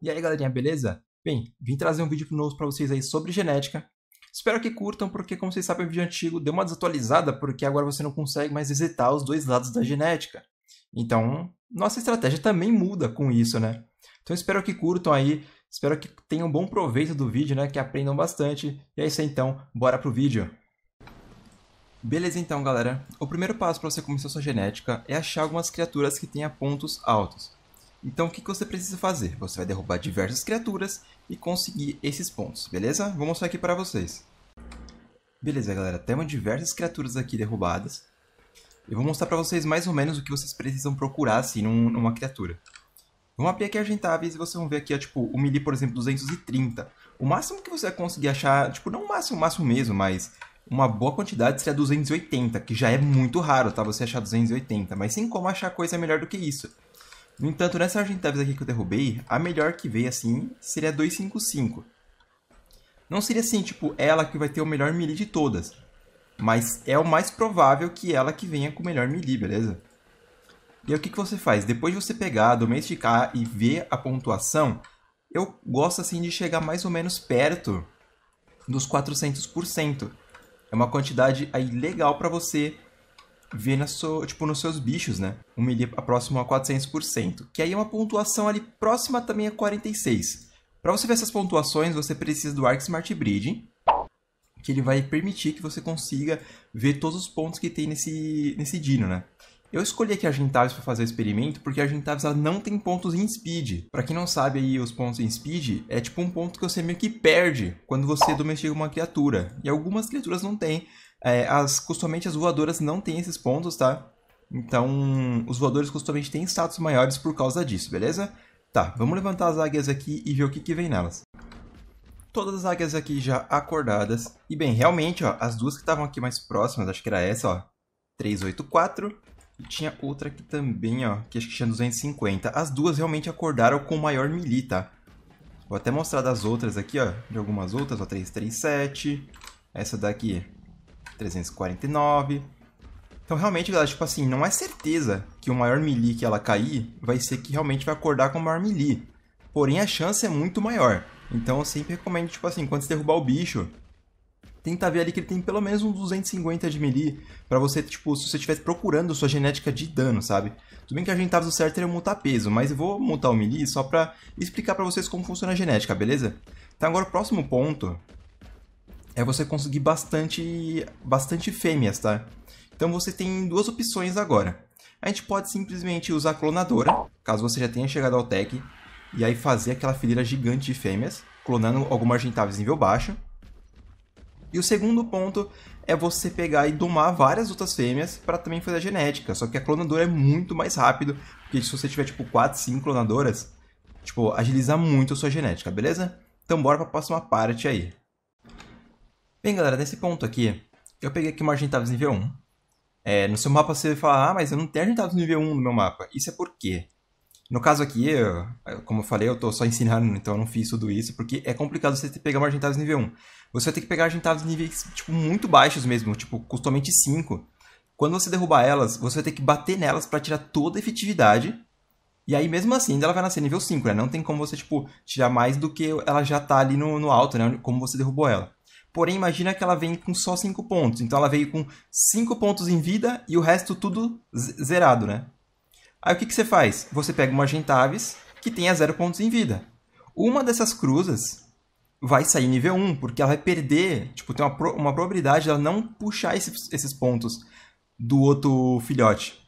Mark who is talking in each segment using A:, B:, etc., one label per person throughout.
A: E aí galerinha, beleza? Bem, vim trazer um vídeo novo para vocês aí sobre genética. Espero que curtam, porque como vocês sabem, o vídeo antigo deu uma desatualizada, porque agora você não consegue mais visitar os dois lados da genética. Então, nossa estratégia também muda com isso, né? Então espero que curtam aí, espero que tenham um bom proveito do vídeo, né? Que aprendam bastante. E é isso aí, então, bora pro vídeo! Beleza então, galera. O primeiro passo para você começar sua genética é achar algumas criaturas que tenham pontos altos. Então o que, você precisa fazer? Você vai derrubar diversas criaturas e conseguir esses pontos, beleza? Vou mostrar aqui para vocês. Beleza, galera, temos diversas criaturas aqui derrubadas. Eu vou mostrar para vocês mais ou menos o que vocês precisam procurar, assim, num, numa criatura. Vamos abrir aqui a rentáveis e vocês vão ver aqui, ó, tipo, o melee, por exemplo, 230. O máximo que você vai conseguir achar, tipo, não o máximo, o máximo mesmo, mas uma boa quantidade seria 280, que já é muito raro, tá? Você achar 280, mas sem como achar coisa melhor do que isso. No entanto, nessa Argent aqui que eu derrubei, a melhor que veio assim seria 255. Não seria assim, tipo, ela que vai ter o melhor melee de todas. Mas é o mais provável que ela que venha com o melhor melee, beleza? E aí, o que, que você faz? Depois de você pegar, domesticar e ver a pontuação, eu gosto assim de chegar mais ou menos perto dos 400%. É uma quantidade aí legal para você vê na sua, tipo, nos seus bichos, né? Um melee próximo a 400%, que aí é uma pontuação ali próxima também a 46. Para você ver essas pontuações, você precisa do Arc Smart Breeding, que ele vai permitir que você consiga ver todos os pontos que tem nesse, nesse dino, né? Eu escolhi aqui a Gentavis para fazer o experimento porque a Gentavis não tem pontos em speed. Para quem não sabe aí, os pontos em speed é tipo um ponto que você meio que perde quando você domestica uma criatura. E algumas criaturas não têm. É, as, costumamente as voadoras não têm esses pontos, tá? Então, os voadores costumamente têm status maiores por causa disso, beleza? Tá, vamos levantar as águias aqui e ver o que, que vem nelas. Todas as águias aqui já acordadas. E bem, realmente, ó, as duas que estavam aqui mais próximas, acho que era essa, ó, 384. E tinha outra aqui também, ó, que acho que tinha 250. As duas realmente acordaram com maior melee, tá? Vou até mostrar das outras aqui, ó, de algumas outras, ó, 337. Essa daqui, 349. Então, realmente, galera, tipo assim, não é certeza que o maior melee que ela cair vai ser que realmente vai acordar com o maior melee. Porém, a chance é muito maior. Então, eu sempre recomendo, tipo assim, quando você derrubar o bicho, tenta ver ali que ele tem pelo menos um 250 de melee para você, tipo, se você estivesse procurando sua genética de dano, sabe? Tudo bem que a gente tava do certo era multar peso, mas eu vou multar o melee só pra explicar para vocês como funciona a genética, beleza? Então agora o próximo ponto é você conseguir bastante, bastante fêmeas, tá? Então você tem duas opções agora. A gente pode simplesmente usar a clonadora, caso você já tenha chegado ao tech, e aí fazer aquela fileira gigante de fêmeas, clonando alguma argentáveis nível baixo. E o segundo ponto é você pegar e domar várias outras fêmeas para também fazer a genética. Só que a clonadora é muito mais rápido, porque se você tiver tipo 4, 5 clonadoras, tipo, agilizar muito a sua genética, beleza? Então bora para a próxima parte aí. Bem, galera, nesse ponto aqui, eu peguei aqui uma Argentavis nível 1. É, no seu mapa você fala, ah, mas eu não tenho Argentavis nível 1 no meu mapa. Isso é por quê? No caso aqui, eu, como eu falei, eu estou só ensinando, então eu não fiz tudo isso, porque é complicado você ter pegar uma Argentavis nível 1. Você vai ter que pegar Argentavis níveis, tipo, muito baixos mesmo, tipo, customamente 5. Quando você derrubar elas, você vai ter que bater nelas para tirar toda a efetividade. E aí, mesmo assim, ela vai nascer nível 5, né? Não tem como você, tipo, tirar mais do que ela já está ali no, no alto, né? Como você derrubou ela. Porém, imagina que ela vem com só 5 pontos. Então ela veio com 5 pontos em vida e o resto tudo zerado, né? Aí o que, que você faz? Você pega uma Gentavis que tenha 0 pontos em vida. Uma dessas cruzas vai sair nível 1, porque ela vai perder, tipo, tem uma, pro, uma probabilidade ela não puxar esses, esses pontos do outro filhote,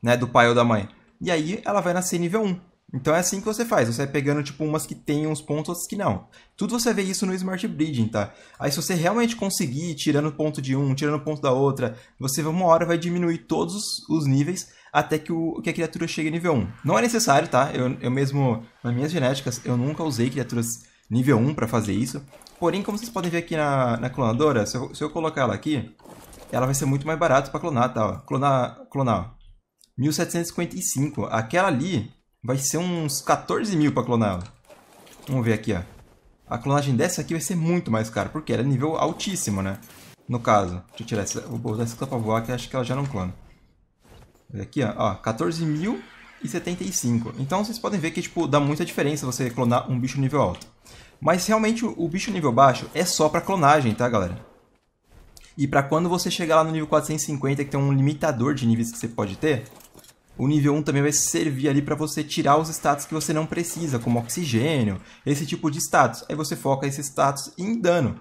A: né, do pai ou da mãe. E aí ela vai nascer nível 1. Então é assim que você faz, você vai pegando tipo umas que tem uns pontos, outras que não. Tudo você vê isso no Smart Bridging, tá? Aí se você realmente conseguir, tirando ponto de um, tirando ponto da outra, você uma hora vai diminuir todos os níveis até que, o, que a criatura chegue a nível 1. Não é necessário, tá? Eu, eu mesmo, nas minhas genéticas, eu nunca usei criaturas nível 1 para fazer isso. Porém, como vocês podem ver aqui na, na clonadora, se eu, se eu colocar ela aqui, ela vai ser muito mais barata para clonar, tá? Ó. Clonar, clonar, 1755. Aquela ali Vai ser uns 14 mil pra clonar ela. Vamos ver aqui, ó. A clonagem dessa aqui vai ser muito mais cara, porque ela é nível altíssimo, né? No caso. Deixa eu tirar essa. Vou botar essa pra voar, que acho que ela já não clona. Aqui, ó. ó 14.075. Então, vocês podem ver que, tipo, dá muita diferença você clonar um bicho nível alto. Mas, realmente, o bicho nível baixo é só pra clonagem, tá, galera? E para quando você chegar lá no nível 450, que tem um limitador de níveis que você pode ter, o nível 1 também vai servir ali para você tirar os status que você não precisa, como oxigênio, esse tipo de status. Aí você foca esse status em dano.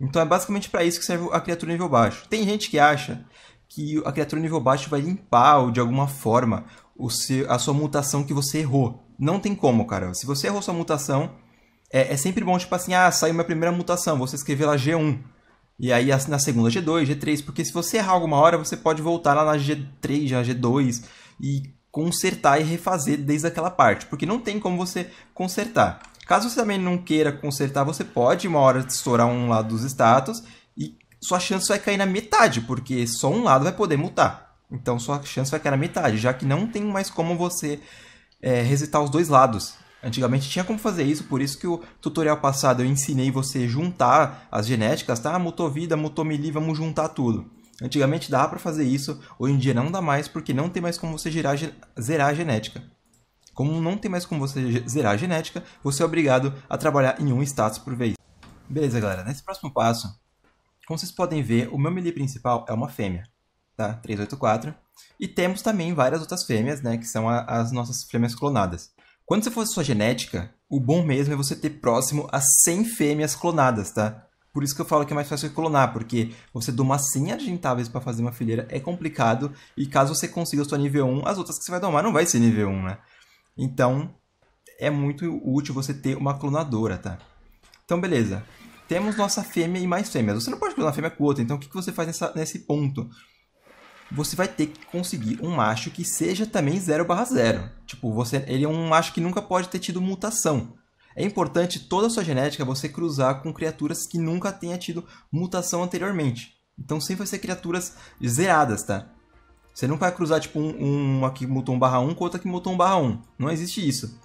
A: Então é basicamente para isso que serve a criatura nível baixo. Tem gente que acha que a criatura nível baixo vai limpar ou de alguma forma o seu, a sua mutação que você errou. Não tem como, cara. Se você errou sua mutação, é, é sempre bom, tipo assim, ah, saiu minha primeira mutação, você escrever lá G1. E aí na segunda G2, G3, porque se você errar alguma hora, você pode voltar lá na G3, na G2 e consertar e refazer desde aquela parte, porque não tem como você consertar. Caso você também não queira consertar, você pode uma hora estourar um lado dos status e sua chance vai cair na metade, porque só um lado vai poder mutar. Então sua chance vai cair na metade, já que não tem mais como você é, resetar os dois lados. Antigamente tinha como fazer isso, por isso que o tutorial passado eu ensinei você juntar as genéticas, tá? Mutou vida, mutou melee, vamos juntar tudo. Antigamente dava para fazer isso, hoje em dia não dá mais porque não tem mais como você gerar, zerar a genética. Como não tem mais como você zerar a genética, você é obrigado a trabalhar em um status por vez. Beleza, galera. Nesse próximo passo, como vocês podem ver, o meu melee principal é uma fêmea, tá? 384. E temos também várias outras fêmeas, né? Que são a, as nossas fêmeas clonadas. Quando você for sua genética, o bom mesmo é você ter próximo a 100 fêmeas clonadas, tá? Por isso que eu falo que é mais fácil clonar, porque você domar 100 argentáveis para fazer uma fileira é complicado, e caso você consiga sua nível 1, as outras que você vai domar não vai ser nível 1, né? Então, é muito útil você ter uma clonadora, tá? Então, beleza. Temos nossa fêmea e mais fêmeas. Você não pode clonar fêmea com outra, então o que, que você faz nessa, nesse ponto? Você vai ter que conseguir um macho que seja também 0/0. Tipo, você, ele é um macho que nunca pode ter tido mutação. É importante toda a sua genética você cruzar com criaturas que nunca tenha tido mutação anteriormente. Então sempre vai ser criaturas zeradas, tá? Você não vai cruzar, tipo, um, uma que mutou um barra 1 com outra que mutou um barra 1. Não existe isso.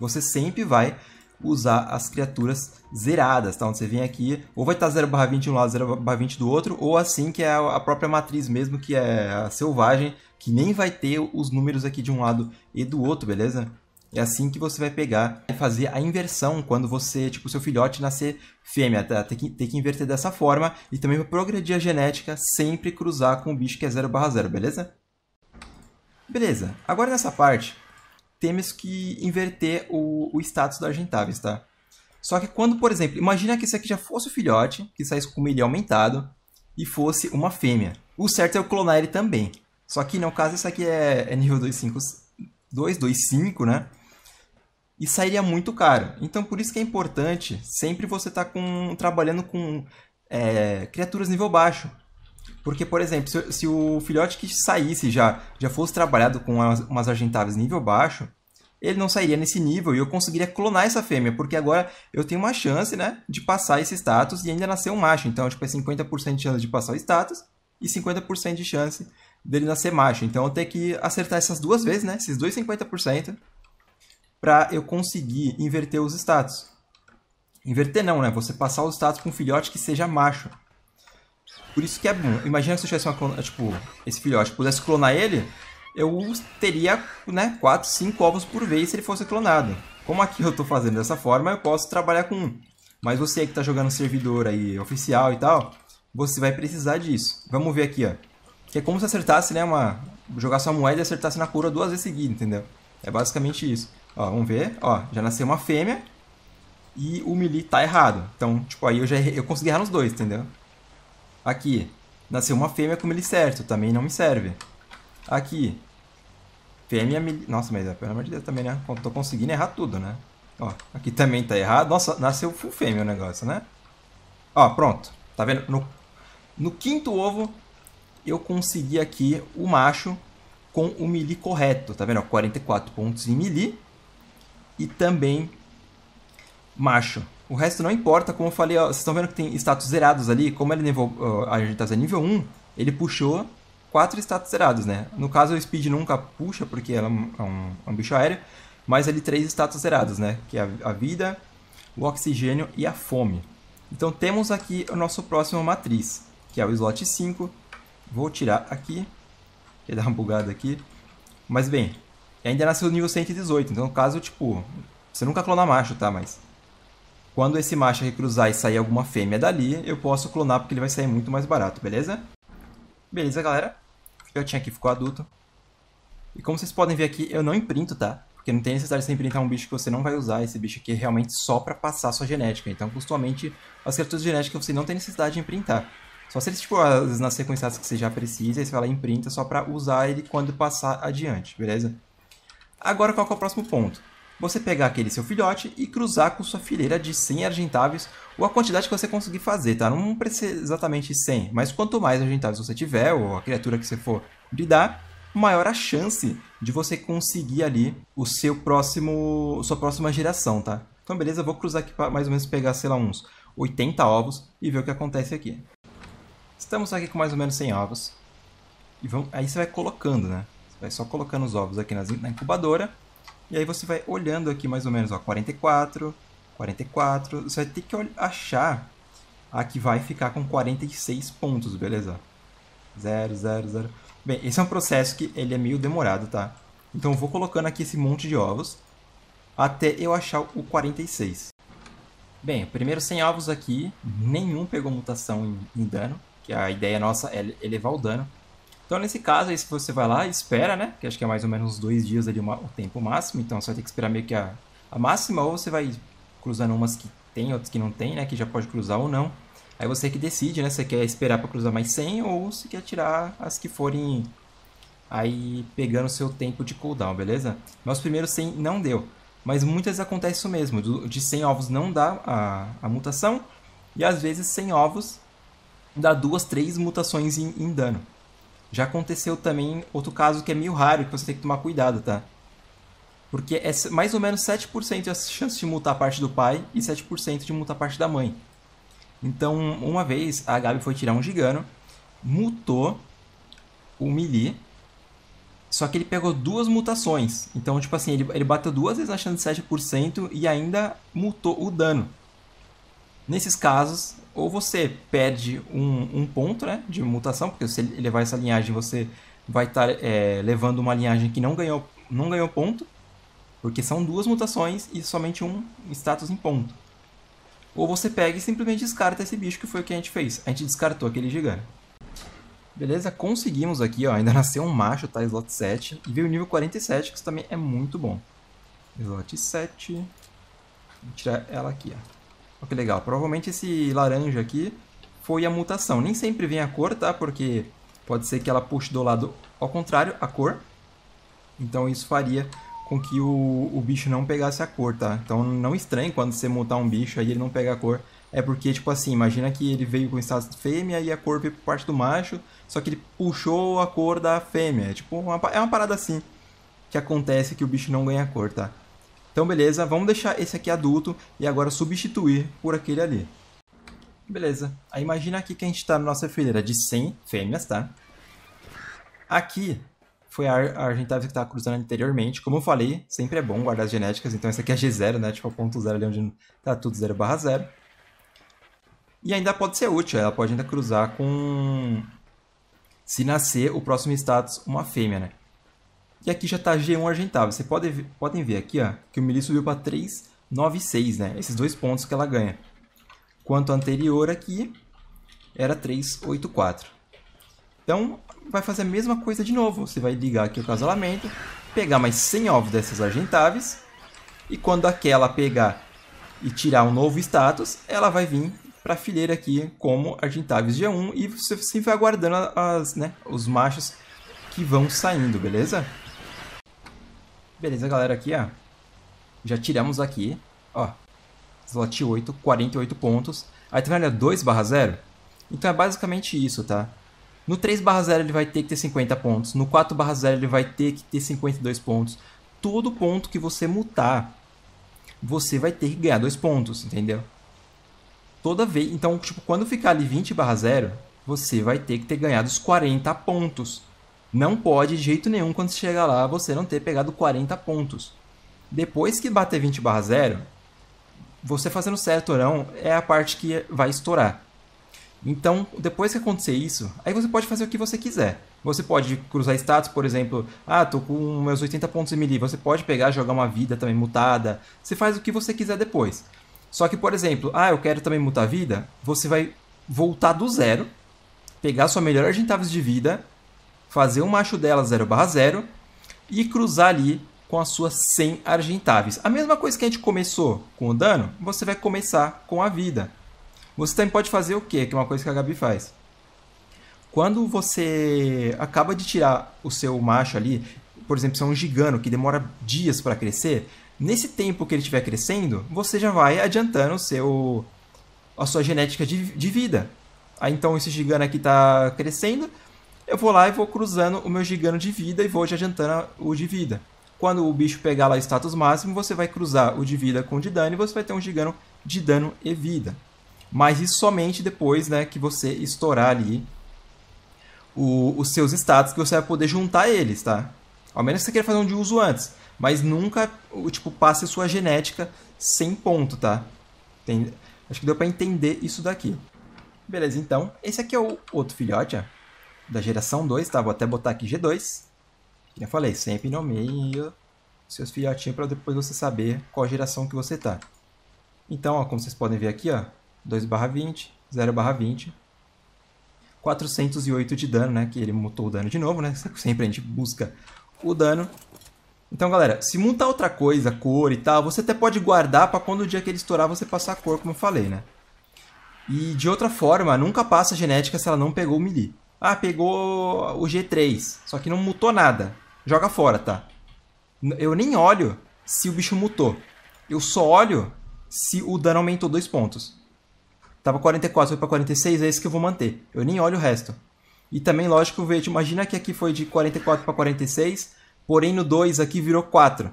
A: Você sempre vai usar as criaturas zeradas, tá? Onde você vem aqui, ou vai estar 0 barra 20 de um lado, 0 barra 20 do outro, ou assim que é a própria matriz mesmo, que é a selvagem, que nem vai ter os números aqui de um lado e do outro, beleza? É assim que você vai pegar e fazer a inversão quando você, tipo, seu filhote nascer fêmea, tá? Tem que, tem que inverter dessa forma e também progredir a genética sempre cruzar com o bicho que é 0/0, beleza? Beleza, agora nessa parte temos que inverter o, o status da Argentavis, tá? Só que quando, por exemplo, imagina que isso aqui já fosse o filhote, que saísse com o milhão aumentado, e fosse uma fêmea. O certo é eu clonar ele também. Só que no caso, isso aqui é, é nível 255, né? e sairia muito caro. Então por isso que é importante sempre você estar tá com, trabalhando com é, criaturas nível baixo. Porque, por exemplo, se, se, o filhote que saísse já, já fosse trabalhado com umas, umas argentáveis nível baixo, ele não sairia nesse nível e eu conseguiria clonar essa fêmea, porque agora eu tenho uma chance, né, de passar esse status e ainda nascer um macho. Então, tipo, é 50% de chance de passar o status e 50% de chance dele nascer macho. Então, eu tenho que acertar essas duas vezes, né, esses dois 50% para eu conseguir inverter os status. Inverter não, né? Você passar os status para um filhote que seja macho. Por isso que é bom. Imagina se eu tivesse uma clona, tipo, esse filhote, pudesse clonar ele, eu teria, né, 4, 5 ovos por vez se ele fosse clonado. Como aqui eu estou fazendo dessa forma, eu posso trabalhar com um. Mas você que está jogando servidor aí oficial e tal, você vai precisar disso. Vamos ver aqui, ó. Que é como se acertasse, né, uma... Jogar sua moeda e acertasse na cura duas vezes seguida, entendeu? É basicamente isso. Ó, vamos ver. Ó, já nasceu uma fêmea e o melee tá errado. Então, tipo, aí eu já eu consegui errar nos dois, entendeu? Aqui, nasceu uma fêmea com o melee certo, também não me serve. Aqui, fêmea melee... Nossa, mas pelo amor de Deus também, né? Tô conseguindo errar tudo, né? Ó, aqui também tá errado. Nossa, nasceu full fêmea o negócio, né? Ó, pronto. Tá vendo? No, no quinto ovo, eu consegui aqui o macho com o melee correto, tá vendo? Ó, 44 pontos em melee e também macho. O resto não importa, como eu falei, ó, vocês estão vendo que tem status zerados ali, como ele nível, ó, a gente está é nível 1, ele puxou quatro status zerados, né? No caso, o Speed nunca puxa, porque ela é um, é é um, bicho aéreo, mas ele três status zerados, né? Que é a, a vida, o oxigênio e a fome. Então temos aqui o nosso próximo matriz, que é o slot 5. Vou tirar aqui, que dar uma bugada aqui. Mas bem, e ainda nasceu no nível 118, então no caso, tipo, você nunca clona macho, tá? Mas quando esse macho aqui cruzar e sair alguma fêmea dali, eu posso clonar porque ele vai sair muito mais barato, beleza? Beleza, galera. Eu tinha aqui ficou adulto. E como vocês podem ver aqui, eu não imprinto, tá? Porque não tem necessidade de você imprintar um bicho que você não vai usar. Esse bicho aqui é realmente só para passar sua genética. Então, costumamente, as criaturas genéticas você não tem necessidade de imprintar. Só se eles, tipo, nascer com insetos que você já precisa, aí você vai lá e imprinta só para usar ele quando passar adiante, beleza? Agora qual é o próximo ponto? Você pegar aquele seu filhote e cruzar com sua fileira de 100 argentáveis ou a quantidade que você conseguir fazer, tá? Não precisa exatamente 100, mas quanto mais argentáveis você tiver ou a criatura que você for bridar, maior a chance de você conseguir ali o seu próximo, sua próxima geração, tá? Então beleza, vou cruzar aqui para mais ou menos pegar, sei lá, uns 80 ovos e ver o que acontece aqui. Estamos aqui com mais ou menos 100 ovos. E vamos... aí você vai colocando, né? Vai só colocando os ovos aqui nas, na incubadora. E aí você vai olhando aqui mais ou menos, ó, 44, 44. Você vai ter que achar a que vai ficar com 46 pontos, beleza? 0, 0, 0. Bem, esse é um processo que ele é meio demorado, tá? Então eu vou colocando aqui esse monte de ovos até eu achar o 46. Bem, primeiro 100 ovos aqui, nenhum pegou mutação em, em dano, que a ideia nossa é elevar o dano. Então, nesse caso, aí, se você vai lá espera, né? Que acho que é mais ou menos uns dois dias ali uma, o tempo máximo. Então, você vai ter que esperar meio que a, a máxima, ou você vai cruzando umas que tem, outras que não tem, né? Que já pode cruzar ou não. Aí você que decide, né? Você quer esperar para cruzar mais 100 ou se quer tirar as que forem aí pegando seu tempo de cooldown, beleza? Nosso primeiro 100 não deu, mas muitas acontece isso mesmo. De 100 ovos não dá a, a mutação e às vezes 100 ovos dá duas, três mutações em, em dano. Já aconteceu também outro caso que é meio raro, que você tem que tomar cuidado, tá? Porque é mais ou menos 7% é a chance de multar a parte do pai e 7% de multar a parte da mãe. Então, uma vez, a Gabi foi tirar um gigano, mutou o melee, só que ele pegou duas mutações. Então, tipo assim, ele, ele bateu duas vezes na chance de 7% e ainda mutou o dano. Nesses casos, ou você perde um, um ponto né, de mutação, porque se ele levar essa linhagem, você vai estar tá, é, levando uma linhagem que não ganhou, não ganhou ponto, porque são duas mutações e somente um status em ponto. Ou você pega e simplesmente descarta esse bicho, que foi o que a gente fez. A gente descartou aquele gigante. Beleza, conseguimos aqui, ó, ainda nasceu um macho, tá? Slot 7. E veio nível 47, que isso também é muito bom. Slot 7. Vou tirar ela aqui, ó. Olha que legal. Provavelmente esse laranja aqui foi a mutação. Nem sempre vem a cor, tá? Porque pode ser que ela puxe do lado ao contrário a cor. Então isso faria com que o, o bicho não pegasse a cor, tá? Então não estranhe quando você mutar um bicho aí ele não pega a cor. É porque, tipo assim, imagina que ele veio com status de fêmea e a cor veio por parte do macho, só que ele puxou a cor da fêmea. É tipo, uma, é uma parada assim que acontece que o bicho não ganha cor, tá? Então, beleza, vamos deixar esse aqui adulto e agora substituir por aquele ali. Beleza, aí imagina aqui que a gente está na nossa fileira de 100 fêmeas, tá? Aqui foi a, a que estava tá cruzando anteriormente. Como eu falei, sempre é bom guardar as genéticas, então essa aqui é G0, né? Tipo, ponto zero ali onde tá tudo 0 barra 0. E ainda pode ser útil, ela pode ainda cruzar com... Se nascer, o próximo status, uma fêmea, né? E aqui já está G1 argentável. Vocês pode, podem ver aqui ó, que o milho subiu para 3,96, né? Esses dois pontos que ela ganha. Quanto anterior aqui era 3,84. Então, vai fazer a mesma coisa de novo. Você vai ligar aqui o casalamento, pegar mais 100 ovos dessas argentáveis, e quando aquela pegar e tirar um novo status, ela vai vir para a fileira aqui como argentáveis G1 e você sempre vai aguardando as, né, os machos que vão saindo, beleza? Beleza, galera, aqui, ó. Já tiramos aqui, ó. Slot 8, 48 pontos. Aí tá vendo, olha, 2 barra 0. Então é basicamente isso, tá? No 3 barra 0 ele vai ter que ter 50 pontos. No 4 barra 0 ele vai ter que ter 52 pontos. Todo ponto que você mutar, você vai ter que ganhar 2 pontos, entendeu? Toda vez... Então, tipo, quando ficar ali 20 barra 0, você vai ter que ter ganhado os 40 pontos. Não pode de jeito nenhum quando você chegar lá você não ter pegado 40 pontos. Depois que bater 20 barra 0, você fazendo certo ou não é a parte que vai estourar. Então, depois que acontecer isso, aí você pode fazer o que você quiser. Você pode cruzar status, por exemplo, ah, tô com meus 80 pontos em melee. Você pode pegar, jogar uma vida também mutada. Você faz o que você quiser depois. Só que, por exemplo, ah, eu quero também mutar vida. Você vai voltar do zero, pegar sua melhor argentáveis de vida fazer um macho dela 0/0 e cruzar ali com as suas 100 argentáveis. A mesma coisa que a gente começou com o dano, você vai começar com a vida. Você também pode fazer o quê? Que é uma coisa que a Gabi faz. Quando você acaba de tirar o seu macho ali, por exemplo, se é um gigano que demora dias para crescer, nesse tempo que ele estiver crescendo, você já vai adiantando o seu a sua genética de, de vida. Aí, então esse gigano aqui está crescendo, eu vou lá e vou cruzando o meu gigano de vida e vou te adiantando o de vida. Quando o bicho pegar lá status máximo, você vai cruzar o de vida com o de dano e você vai ter um gigano de dano e vida. Mas isso somente depois né, que você estourar ali o, os seus status, que você vai poder juntar eles, tá? Ao menos que você queira fazer um de uso antes. Mas nunca, tipo, passe sua genética sem ponto, tá? Tem... Acho que deu para entender isso daqui. Beleza, então. Esse aqui é o outro filhote, ó da geração 2, tá? Vou até botar aqui G2. Que eu falei, sempre nomeie seus filhotinhos para depois você saber qual geração que você tá. Então, ó, como vocês podem ver aqui, ó, 2 20, 0 20, 408 de dano, né? Que ele mutou o dano de novo, né? Sempre a gente busca o dano. Então, galera, se mutar outra coisa, cor e tal, você até pode guardar para quando o dia que ele estourar você passar a cor, como eu falei, né? E de outra forma, nunca passa genética se ela não pegou o melee. Ah, pegou o G3, só que não mutou nada. Joga fora, tá? Eu nem olho se o bicho mutou. Eu só olho se o dano aumentou dois pontos. Tava 44, foi pra 46, é isso que eu vou manter. Eu nem olho o resto. E também, lógico, vejo, imagina que aqui foi de 44 para 46, porém no 2 aqui virou 4.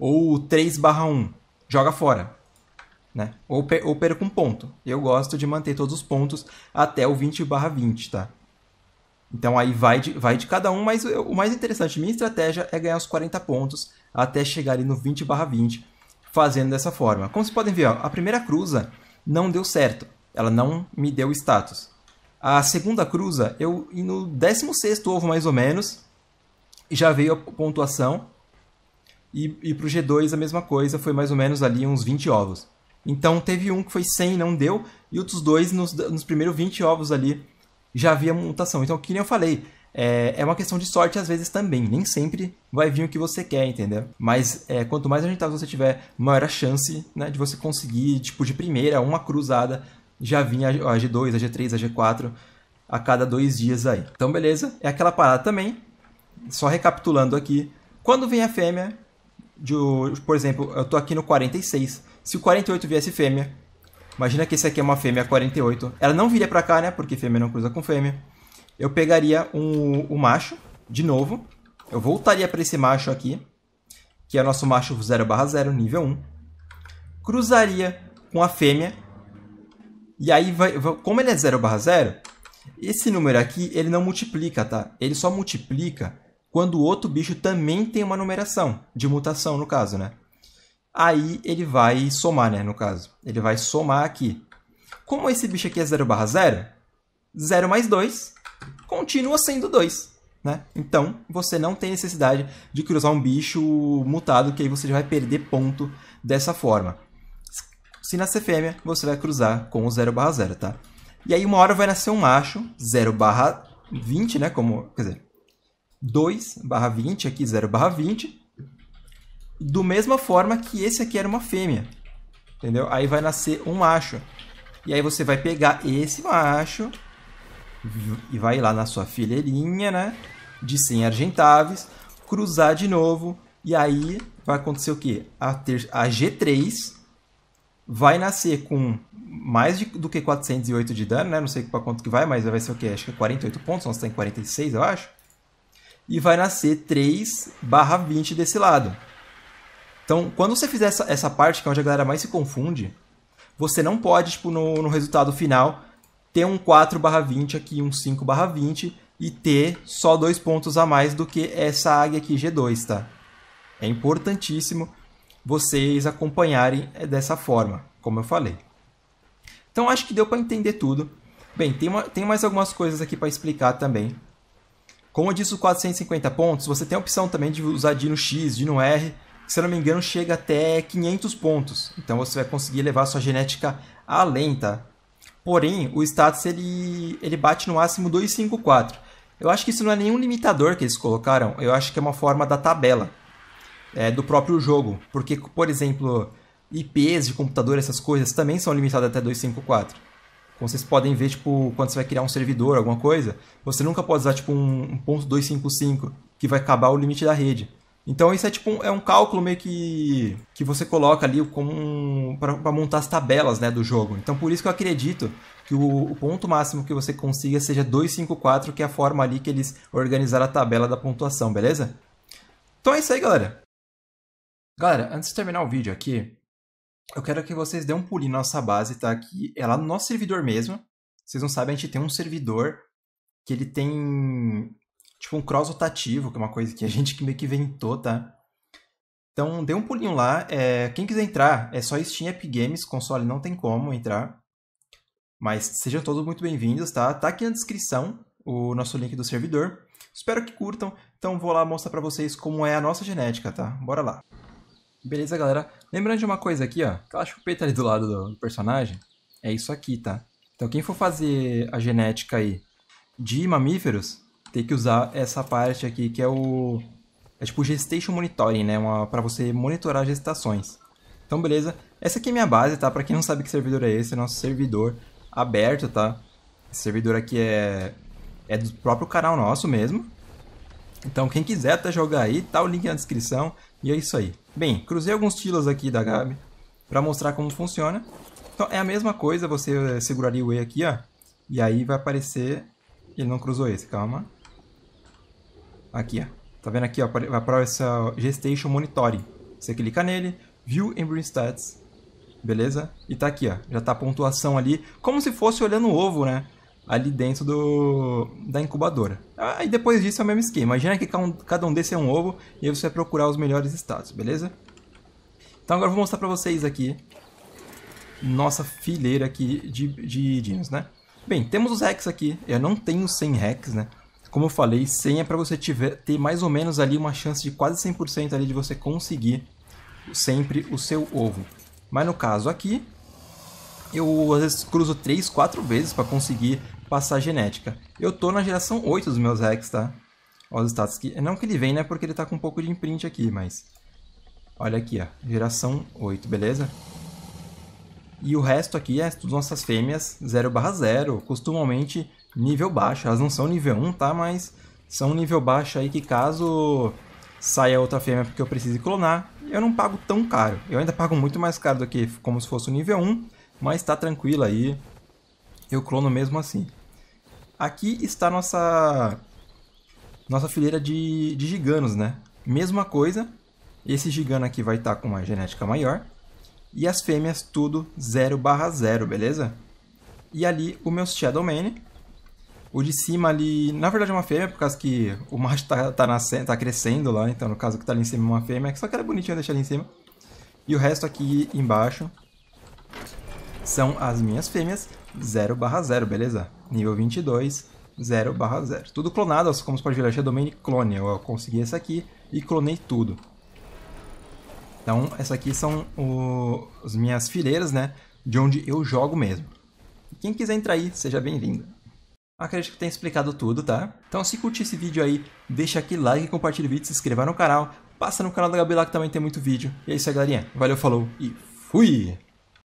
A: Ou 3 barra 1. Joga fora. Né? Ou, per ou perco um ponto. Eu gosto de manter todos os pontos até o 20 barra 20, tá? Então aí vai de, vai de cada um, mas o mais interessante, minha estratégia é ganhar os 40 pontos até chegar ali no 20 barra 20, fazendo dessa forma. Como vocês podem ver, ó, a primeira cruza não deu certo, ela não me deu status. A segunda cruza, eu no 16 ovo mais ou menos, já veio a pontuação, e, e para o G2 a mesma coisa, foi mais ou menos ali uns 20 ovos. Então teve um que foi 100 não deu, e outros dois nos, nos primeiros 20 ovos ali já havia mutação. Então, que nem eu falei, é, é uma questão de sorte às vezes também. Nem sempre vai vir o que você quer, entendeu? Mas é, quanto mais adiantado você tiver, maior a chance né, de você conseguir, tipo, de primeira, uma cruzada, já vinha a G2, a G3, a G4 a cada dois dias aí. Então, beleza. É aquela parada também. Só recapitulando aqui. Quando vem a fêmea, de, por exemplo, eu tô aqui no 46. Se o 48 viesse fêmea, Imagina que esse aqui é uma fêmea 48. Ela não viria pra cá, né? Porque fêmea não cruza com fêmea. Eu pegaria o um, um macho, de novo. Eu voltaria para esse macho aqui, que é o nosso macho 0/0, nível 1. Cruzaria com a fêmea. E aí, vai, vai como ele é 0/0, esse número aqui ele não multiplica, tá? Ele só multiplica quando o outro bicho também tem uma numeração, de mutação no caso, né? aí ele vai somar, né, no caso. Ele vai somar aqui. Como esse bicho aqui é 0 barra 0, 0 mais 2 continua sendo 2. Né? Então, você não tem necessidade de cruzar um bicho mutado, que aí você vai perder ponto dessa forma. Se nascer fêmea, você vai cruzar com o 0 barra 0, tá? E aí uma hora vai nascer um macho, 0 barra 20, né? Como, quer dizer, 2 barra 20, aqui 0 barra 20, do mesma forma que esse aqui era uma fêmea. Entendeu? Aí vai nascer um macho. E aí você vai pegar esse macho e vai lá na sua fileirinha, né? De 100 Argentaves, cruzar de novo. E aí vai acontecer o quê? A, ter, a G3 vai nascer com mais de, do que 408 de dano, né? Não sei para quanto que vai, mas vai ser o quê? Acho que é 48 pontos, nós está em 46, eu acho. E vai nascer 3 barra 20 desse lado. Então, quando você fizer essa, essa parte, que é onde a galera mais se confunde, você não pode, tipo, no, no resultado final, ter um 4 barra 20 aqui, um 5 barra 20, e ter só dois pontos a mais do que essa águia aqui G2, tá? É importantíssimo vocês acompanharem é, dessa forma, como eu falei. Então acho que deu para entender tudo. Bem, tem, uma, tem mais algumas coisas aqui para explicar também. Como eu disse, os 450 pontos, você tem a opção também de usar Dino X, Dino R, se eu não me engano, chega até 500 pontos. Então você vai conseguir levar sua genética além, tá? Porém, o status ele, ele bate no máximo 254. Eu acho que isso não é nenhum limitador que eles colocaram, eu acho que é uma forma da tabela é, do próprio jogo. Porque, por exemplo, IPs de computador, essas coisas, também são limitadas até 254. Como então, vocês podem ver, tipo, quando você vai criar um servidor, alguma coisa, você nunca pode usar tipo um, um .255, que vai acabar o limite da rede. Então isso é tipo um, é um cálculo meio que que você coloca ali como um, para montar as tabelas né, do jogo. Então por isso que eu acredito que o, o ponto máximo que você consiga seja 254, que é a forma ali que eles organizaram a tabela da pontuação, beleza? Então é isso aí, galera. Galera, antes de terminar o vídeo aqui, eu quero que vocês dêem um pulinho na nossa base, tá? Que é lá no nosso servidor mesmo. Vocês não sabem, a gente tem um servidor que ele tem tipo um cross rotativo, que é uma coisa que a gente que meio que inventou, tá? Então, dê um pulinho lá. É, quem quiser entrar, é só Steam App Games, console não tem como entrar. Mas sejam todos muito bem-vindos, tá? Tá aqui na descrição o nosso link do servidor. Espero que curtam. Então, vou lá mostrar para vocês como é a nossa genética, tá? Bora lá. Beleza, galera? Lembrando de uma coisa aqui, ó. Que que eu acho o peito tá ali do lado do personagem é isso aqui, tá? Então, quem for fazer a genética aí de mamíferos, ter que usar essa parte aqui, que é o... É tipo gestation monitoring, né? Uma, pra você monitorar gestações. Então, beleza. Essa aqui é minha base, tá? Pra quem não sabe que servidor é esse, é nosso servidor aberto, tá? Esse servidor aqui é, é do próprio canal nosso mesmo. Então, quem quiser até tá, jogar aí, tá o link na descrição. E é isso aí. Bem, cruzei alguns tilos aqui da Gabi pra mostrar como funciona. Então, é a mesma coisa, você seguraria o E aqui, ó. E aí vai aparecer... Ele não cruzou esse, calma. Aqui, ó. Tá vendo aqui, ó? Vai essa Gestation Monitoring. Você clica nele, View Embryo Stats, beleza? E tá aqui, ó. Já tá a pontuação ali, como se fosse olhando o ovo, né? Ali dentro do, da incubadora. Aí depois disso é o mesmo esquema. Imagina que cada um desse é um ovo e aí você vai procurar os melhores estados, beleza? Então agora eu vou mostrar pra vocês aqui nossa fileira aqui de, de dinos, né? Bem, temos os hacks aqui. Eu não tenho 100 hacks, né? como eu falei, senha é para você tiver, ter mais ou menos ali uma chance de quase 100% ali de você conseguir sempre o seu ovo. Mas no caso aqui, eu às vezes cruzo 3, 4 vezes para conseguir passar a genética. Eu tô na geração 8 dos meus hacks, tá? Olha os status que... Não que ele vem, né? Porque ele tá com um pouco de imprint aqui, mas... Olha aqui, ó. Geração 8, beleza? E o resto aqui é tudo nossas fêmeas 0 barra 0. Costumamente nível baixo. Elas não são nível 1, tá? Mas são nível baixo aí que caso saia outra fêmea porque eu precise clonar, eu não pago tão caro. Eu ainda pago muito mais caro do que como se fosse o nível 1, mas tá tranquilo aí. Eu clono mesmo assim. Aqui está nossa nossa fileira de, de giganos, né? Mesma coisa, esse gigano aqui vai estar tá com uma genética maior. E as fêmeas tudo 0 barra 0, beleza? E ali o meu Shadow Man, o de cima ali, na verdade é uma fêmea, por causa que o macho tá, tá, nascendo, tá crescendo lá, então no caso que tá ali em cima é uma fêmea, só que era é bonitinho deixar ali em cima. E o resto aqui embaixo são as minhas fêmeas 0 barra 0, beleza? Nível 22, 0 barra 0. Tudo clonado, como você pode ver, eu achei a domain clone, eu consegui essa aqui e clonei tudo. Então, essas aqui são o, as minhas fileiras, né? De onde eu jogo mesmo. Quem quiser entrar aí, seja bem-vindo. Acredito que tenha explicado tudo, tá? Então se curtir esse vídeo aí, deixa aquele like, compartilha o vídeo, se inscreva no canal, passa no canal da Gabi lá que também tem muito vídeo. E é isso aí, galerinha. Valeu, falou e fui!